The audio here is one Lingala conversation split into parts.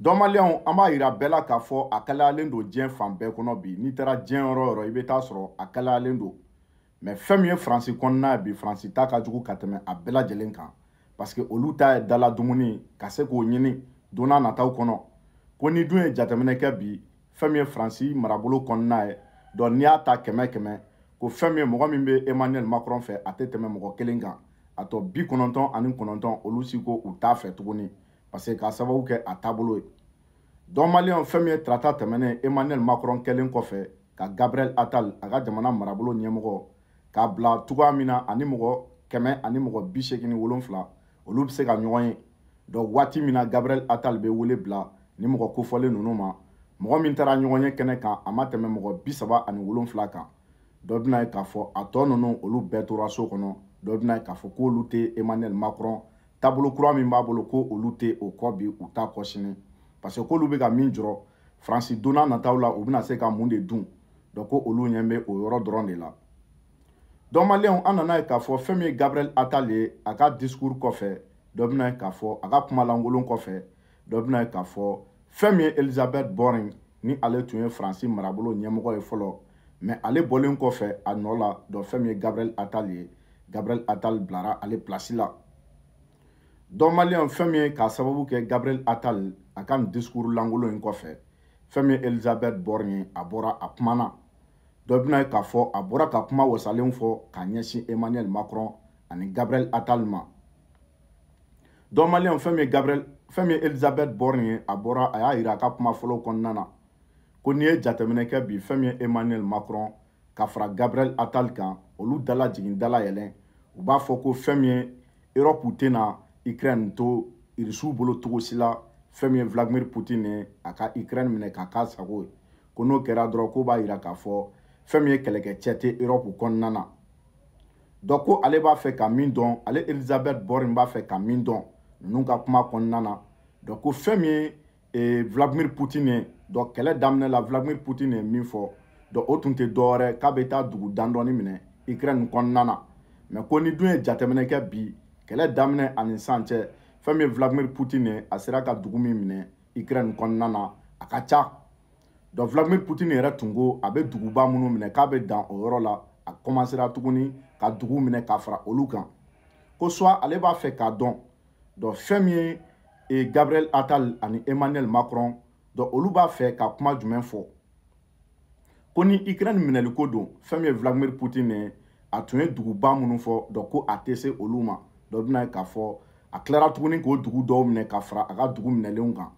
dɔnbaliyaw an b'a yira bɛɛ la k'a fɔ a kalayalen don diɲɛ fan bɛɛ kɔnɔ bi n'i taara diɲɛ yɔrɔ o yɔrɔ i bɛ taa sɔrɔ a kalayalen don mɛ fɛn min ye faransi kɔnɔna ye bi faransi ta ka jugu ka tɛmɛ a bɛɛ lajɛlen kan parce que olu ta ye dala dumuni ka se k'o ɲini don n'a nataw kɔnɔ ko ni dun ye jateminɛ kɛ bi fɛn min ye faransi marabolo kɔnɔna ye dɔn n'i y'a ta kɛmɛ kɛmɛ ko fɛn min ye mɔgɔ min bɛ emmanuel macron fɛ a tɛ tɛmɛ mɔgɔ kelen kan a tɔ bi kɔnɔntɔn ani kɔnɔntɔn olu si ko u t'a fɛ tuguni parce que k'a sababu kɛ a taabolo ye dɔn maliyɛn fɛn min ye tarata tɛmɛnen emmanuel macron kɛlen kɔfɛ ka gabriel atal a ka jamana marabolo ɲɛmɔgɔ k'a bila cogoya min na ani mɔgɔ kɛmɛ ani mɔgɔ bi seegin ni wolonfila olu bɛ se ka ɲɔgɔn ye dɔn waati min na gabriel atal bɛ wele bila ni mɔgɔ kofɔlen ninnu ma mɔgɔ min taara ɲɔgɔn ye kɛnɛ kan a ma tɛmɛ mɔgɔ bi saba ani wolonfila kan dɔ bɛna ye k'a fɔ a tɔ ninnu olu bɛɛ tora so kɔnɔ dɔ bɛna ye k'a fɔ k'olu tɛ emmanuel macron taabolo kura min b'a bolo ko olu tɛ o kɔ bi u t'a kɔ sini parce que k'olu bɛ ka min jɔrɔ faransi don n'a nataw la u bɛna se ka mun de dun donc ko olu ɲɛ bɛ o yɔrɔ dɔrɔn de la donc maliyɛnw an nana ye k'a fɔ fɛn min ye gabriel attal ye a ka discours kɔfɛ dɔ bɛna ye k'a fɔ a ka kumalankolon kɔfɛ dɔ bɛna ye k'a fɔ fɛn min ye elizabeth borin ni ale tun ye faransi marabolo ɲɛmɔgɔ ye fɔlɔ mɛ ale bɔlen kɔfɛ a nɔ la dɔ fɛn min ye gabriel attal ye gabriel attal bilara ale pilasi la dɔnbaliya fɛn min ye k'a sababu kɛ gabriel atal a ka nin diskuru lankolon in kɔfɛ fɛn min ye elizabeth borne ye a bɔra a kumana dɔ bɛna ye k'a fɔ a bɔra ka kuma wasalen fɔ k'a ɲɛsin emmanuel macron ani gabriel atal ma dɔnbaliya fɛn min ye gabriel fɛn min ye elizabeth borne ye a bɔra a y'a yira a ka kuma fɔlɔ kɔnɔna na ko n'i ye jateminɛ kɛ bi fɛn min ye emmanuel macron ka fara gabriel atal kan olu dala jigin dala yɛlɛ u b'a fɔ ko fɛn min ye erɔpu tɛ na ukraine to irisiw bolo cogo si la fɛn min ye vladimir putin ye a ka ukraine minɛ k'a k'a sago ye ko n'o kɛra dɔrɔn ko b'a yira k'a fɔ fɛn min ye kɛlɛkɛcɛ tɛ erɔpu kɔnɔna na dɔ ko ale b'a fɛ ka min dɔn ale elizabeth borin b'a fɛ ka min dɔn ninnu ka kuma kɔnɔna na dɔ ko fɛn min ye eh, vladimir putin ye dɔ kɛlɛ daminɛ la vladimir putin ye min fɔ dɔ o tun tɛ dɔwɛrɛ k'a bɛ taa dugu dandɔni minɛ ukraine kɔnɔna na mɛ ko ni dun ye jateminɛ kɛ bi kɛlɛ daminɛ ani san cɛ fɛn min vladimir putine a sera ka dugu min minɛ ukraine kɔnɔna na a ka ca donc vladimir putine yɛrɛ tun ko a bɛ duguba minnu minɛ k'a bɛ dan o yɔrɔ la a kɔmansera tuguni ka dugu minɛ ka fara olu kan ko soit ale b'a fɛ k'a dɔn donc fɛn min ye eh, gabriel attal ani emmanuel macron donc olu b'a fɛ ka kuma jumɛn fɔ ko ni ukraine minɛliko don fɛn min ye vladimir putine ye a tun ye duguba minnu fɔ donc ko a tɛ se olu ma dɔ bɛna ye k'a fɔ a tilara tuguni k'o dugu dɔw minɛ ka fara a ka dugu minɛlenw kan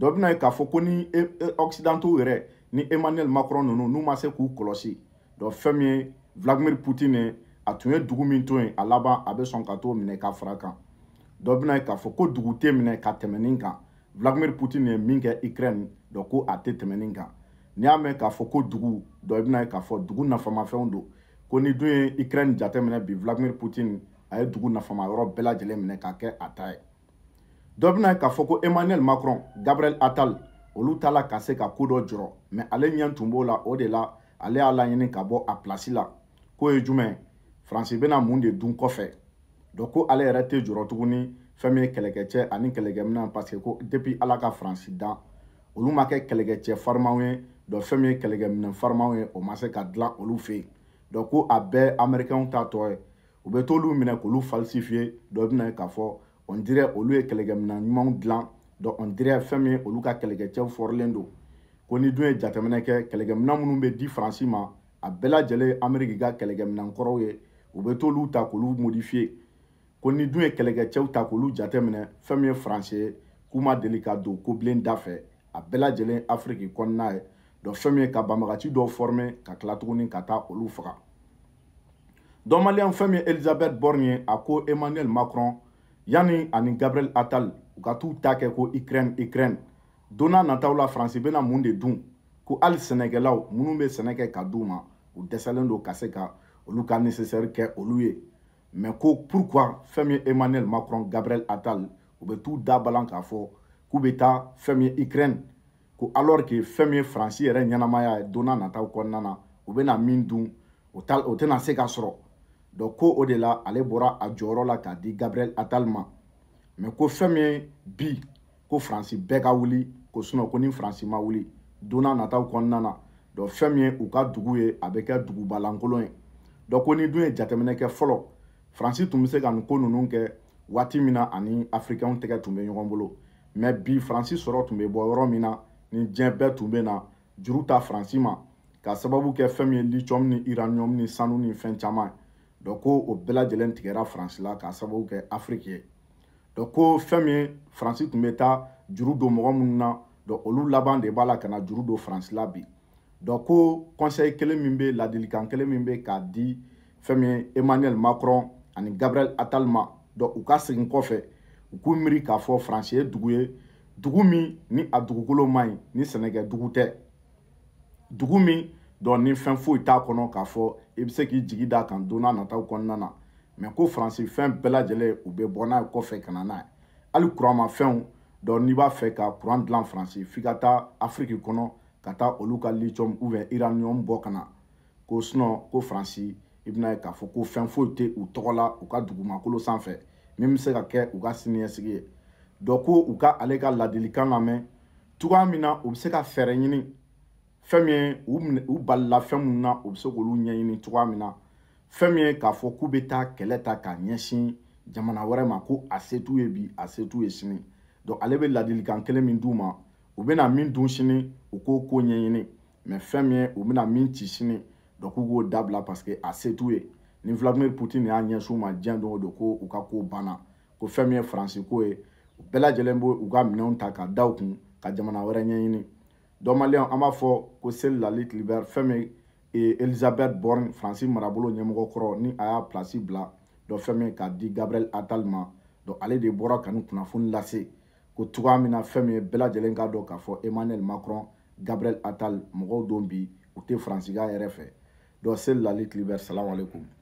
dɔ bɛna ye k'a fɔ ko ni e, e, occidentaux yɛrɛ ni emmanuel macron ninnu n'u ma se k'u kɔlɔsi dɔ fɛn min ye vladimir poutine a tun ye dugu min to yen a laban a bɛ sɔn ka t'o minɛ ka fara kan dɔ bɛna ye k'a fɔ ko dugu tɛ minɛ ka tɛmɛ nin kan vladimir poutine ye min kɛ ukraine dɔ ko a tɛ tɛmɛ nin kan n'i y'a mɛn k'a fɔ ko dugu dɔ i bɛna ye k'a fɔ dugu nafamafɛnw don ko ni dun ye ukraine jateminɛ bi vladimir poutine a ye dugu nafama yɔrɔ bɛɛ lajɛlen minɛ k'a kɛ a ta ye dɔ bɛna k'a fɔ ko emmanuel macron gabriel attal olu t'a la ka se ka ko dɔ jɔrɔ mɛ ale ɲɛ tun b'o la o de la ale y'a laɲini ka bɔ a pilasi la k'o ye jumɛn faransi bɛna mun de dun kɔfɛ dɔ ko ale yɛrɛ tɛ jɔrɔ tuguni fɛn min ye kɛlɛkɛcɛ ani kɛlɛkɛminɛn parce que ko depuis ala ka faransi dan olu ma kɛ kɛlɛkɛcɛ farimaw ye dɔ fɛn min ye kɛlɛkɛminɛn farimaw ye o ma se ka dilan olu fɛ yen dɔ ko a bɛɛ amɛrikɛnw ta tɔ ye u bɛ t'olu minɛ k'olu falsifier dɔ bɛ na ye k'a fɔ on dirait olu ye kɛlɛkɛminɛn ɲumanw dilan donc on dirait fɛn min ye olu ka kɛlɛkɛcɛw fɔrilen don ko ni dun ye jateminɛ kɛ kɛlɛkɛminɛn minnu bɛ di faransi ma a bɛɛ lajɛlen ye amɛriki ka kɛlɛkɛminɛn kɔrɔw ye u bɛ t'olu ta k'olu modifier ko ni dun ye kɛlɛkɛcɛw ta k'olu jateminɛ fɛn min ye faransi ye k'u ma deli ka don kobilen da fɛ a bɛɛ lajɛlen afiriki kɔnɔna ye donc fɛn min ye ka banbagaci dɔw former ka tila tuguni ka taa olu faga dɔnbaliya fɛn min ye elizabeth borne ye a ko emmanuel macron yanni ani gabriel attal u ka t'u ta kɛ ko ukraine ukraine don n'a nataw la faransi bɛna mun de dun ko hali sɛnɛkɛlaw minnu bɛ sɛnɛ kɛ ka d'u ma u dɛsɛlen don ka se ka olu ka nécessaire kɛ olu ye mais ko pourquoi fɛn min ye emmanuel macron gabriel attal u bɛ t'u da balan k'a fɔ k'u bɛ taa fɛn min ye ukraine ko alors que fɛn min ye faransi yɛrɛ ɲɛnamaya ye don n'a nataw kɔnɔna na u bɛna min dun o tɛna se ka sɔrɔ donc ko o de la ale bɔra a jɔyɔrɔ la k'a di gabriel atal ma mɛ ko fɛn min ye bi ko faransi bɛɛ ka wuli ko sinɔ ko ni faransi ma wuli don n'a nataw kɔnɔna na donc fɛn min ye u ka dugu ye a bɛ kɛ dugubalankolon ye donc ko ni dun ye jateminɛ kɛ fɔlɔ faransi tun bɛ se ka nin ko ninnu kɛ waati min na ani afirikɛnw tɛgɛ tun bɛ ɲɔgɔn bolo mɛ bi faransi sɔrɔ tun bɛ bɔ yɔrɔ min na ni diɲɛ bɛɛ tun bɛ na juru ta faransi ma ka sababu kɛ fɛn min ye lithium ni uranium ni sanu ni fɛn caman ye dɔn ko o bɛɛ lajɛlen tigɛra faransi la k'a sababu kɛ afiriki ye dɔn ko fɛn min ye faransi tun bɛ taa juru don mɔgɔ minnu na dɔn olu laban de b'a la ka na juru don faransi la bi dɔn ko conseil kelen min bɛ ladilikan kelen min bɛ k'a di fɛn min ye emmanuel macron ani gabriel attal ma dɔn u ka segin kɔfɛ u k'u miiri k'a fɔ faransi ye dugu ye dugu min ni a dugukolo man ɲi ni sɛnɛkɛ dugu tɛ dugu min dɔnku ni fɛn foyi t'a kɔnɔ k'a fɔ i bɛ se k'i jigi d'a kan don n'a nataw kɔnɔna na mɛ ko faransi fɛn bɛɛ lajɛlen u bɛ bɔ n'a ye kɔfɛ ka na n'a ye hali kuranmafɛnw dɔnku n'i b'a fɛ ka kuran dilan faransi f'i ka taa afiriki kɔnɔ ka taa olu ka lithium oubien uranium bɔ ka na ko sinɔn ko faransi i bɛna ye k'a fɔ ko fɛn foyi tɛ u tɔgɔ la u ka dugumakolo sanfɛ min bɛ se ka kɛ u ka siniɲɛsigi ye dɔ ko u ka ale ka ladilikan lamɛn cogoya min na u bɛ se ka fɛɛrɛ ɲini fɛn min ye u balila fɛn minnu na u bɛ se k'olu ɲɛɲini cogoya min na fɛn min ye k'a fɔ k'u bɛ taa kɛlɛ ta k'a ɲɛsin jamana wɛrɛ ma ko a se t'u ye bi a se t'u ye sini donc ale bɛ ladilikan kelen min d'u ma u bɛna min dun sini u k'o ko ɲɛɲini mɛ fɛn min ye u bɛna min ci sini donc k'u k'o dabila parce que a se t'u ye ni vladimir poutine y'a ɲɛsin u ma diɲɛ don o don ko u ka ko banna ko fɛn min ye faransi ko ye u bɛɛ lajɛlen bɛ u ka minɛnw ta ka da u kun ka jamana wɛrɛ ɲɛɲini. dɔ maliyɛnw an b'a fɔ ko seli lali tilibɛri fɛn min ye elizabeth borne faransi marabolo ɲɛmɔgɔ kɔrɔ ni a y'a pilasi bila dɔ fɛn min k'a di gabriel atal ma dɔ ale de bɔra ka ni kunnafoni lase ko cogoya min na fɛn min ye bɛɛ lajɛlen k'a dɔn k'a fɔ emmanuel macron gabriel atal mɔgɔw don bi u tɛ faransi k'a yɛrɛ fɛ dɔ seli lali tilibɛri salamu aleykum